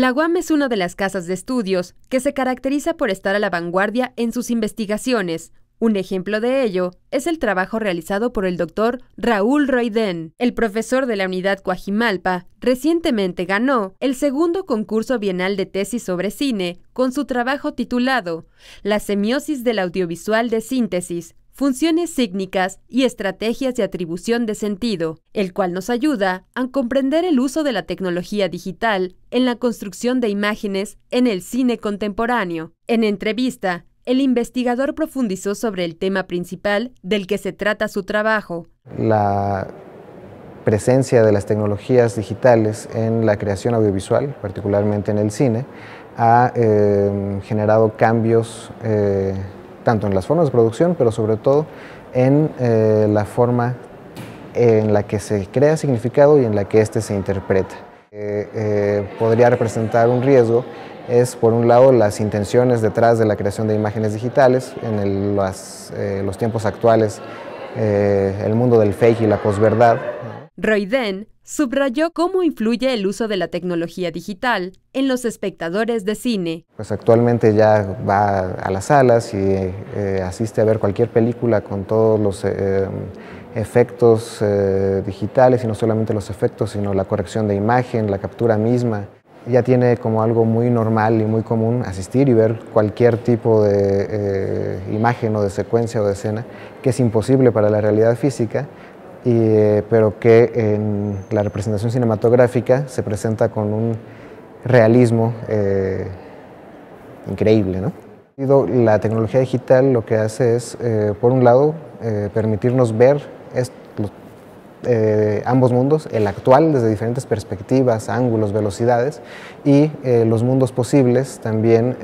La UAM es una de las casas de estudios que se caracteriza por estar a la vanguardia en sus investigaciones. Un ejemplo de ello es el trabajo realizado por el doctor Raúl Royden, El profesor de la unidad Coajimalpa recientemente ganó el segundo concurso bienal de tesis sobre cine con su trabajo titulado La semiosis del audiovisual de síntesis, funciones cícnicas y estrategias de atribución de sentido, el cual nos ayuda a comprender el uso de la tecnología digital en la construcción de imágenes en el cine contemporáneo. En entrevista, el investigador profundizó sobre el tema principal del que se trata su trabajo. La presencia de las tecnologías digitales en la creación audiovisual, particularmente en el cine, ha eh, generado cambios eh, tanto en las formas de producción, pero sobre todo en eh, la forma en la que se crea significado y en la que éste se interpreta. Eh, eh, podría representar un riesgo es, por un lado, las intenciones detrás de la creación de imágenes digitales en los tiempos actuales, el mundo del fake y la posverdad. Subrayó cómo influye el uso de la tecnología digital en los espectadores de cine. Pues actualmente ya va a las salas y eh, asiste a ver cualquier película con todos los eh, efectos eh, digitales y no solamente los efectos, sino la corrección de imagen, la captura misma ya tiene como algo muy normal y muy común asistir y ver cualquier tipo de imagen o de secuencia o de escena que es imposible para la realidad física eh, pero que en la representación cinematográfica se presenta con un realismo eh, increíble. La tecnología digital lo que hace es, eh, por un lado, permitirnos ver ambos mundos, el actual desde diferentes perspectivas, ángulos, velocidades y los mundos posibles también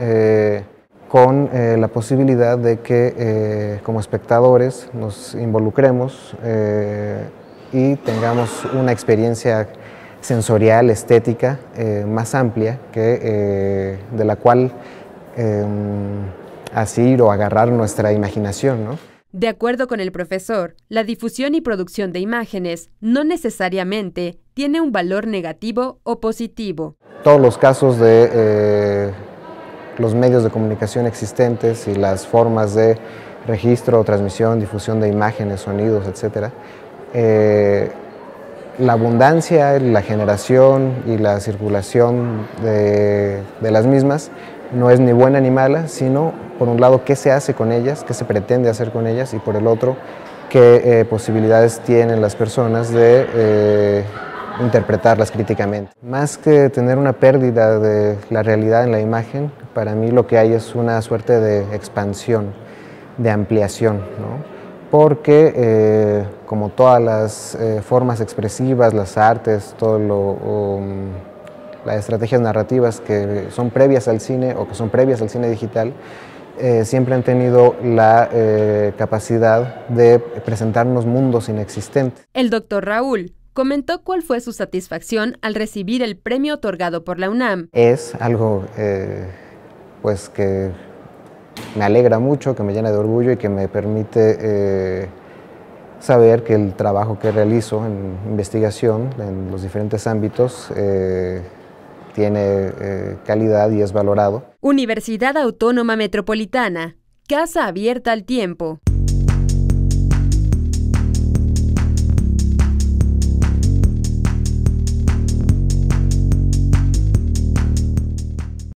con eh, la posibilidad de que eh, como espectadores nos involucremos eh, y tengamos una experiencia sensorial, estética, más amplia, que, de la cual em, asir o agarrar nuestra imaginación. De acuerdo con el profesor, la difusión y producción de imágenes no necesariamente tiene un valor negativo o positivo. Todos los casos de los medios de comunicación existentes y las formas de registro, transmisión, difusión de imágenes, sonidos, etc. Eh, la abundancia, la generación y la circulación de, las mismas no es ni buena ni mala, sino por un lado qué se hace con ellas, qué se pretende hacer con ellas y por el otro qué eh, posibilidades tienen las personas de eh, interpretarlas críticamente. Más que tener una pérdida de la realidad en la imagen, para mí lo que hay es una suerte de expansión, de ampliación, porque eh, como todas las eh, formas expresivas, las artes, todo lo, mm, las estrategias narrativas que son previas al cine o que son previas al cine digital, eh, siempre han tenido la capacidad de presentarnos mundos inexistentes. El doctor Raúl comentó cuál fue su satisfacción al recibir el premio otorgado por la UNAM. Es algo pues que me alegra mucho, que me llena de orgullo y que me permite eh, saber que el trabajo que realizo en investigación en los diferentes ámbitos eh, tiene eh, calidad y es valorado. Universidad Autónoma Metropolitana, Casa Abierta al Tiempo.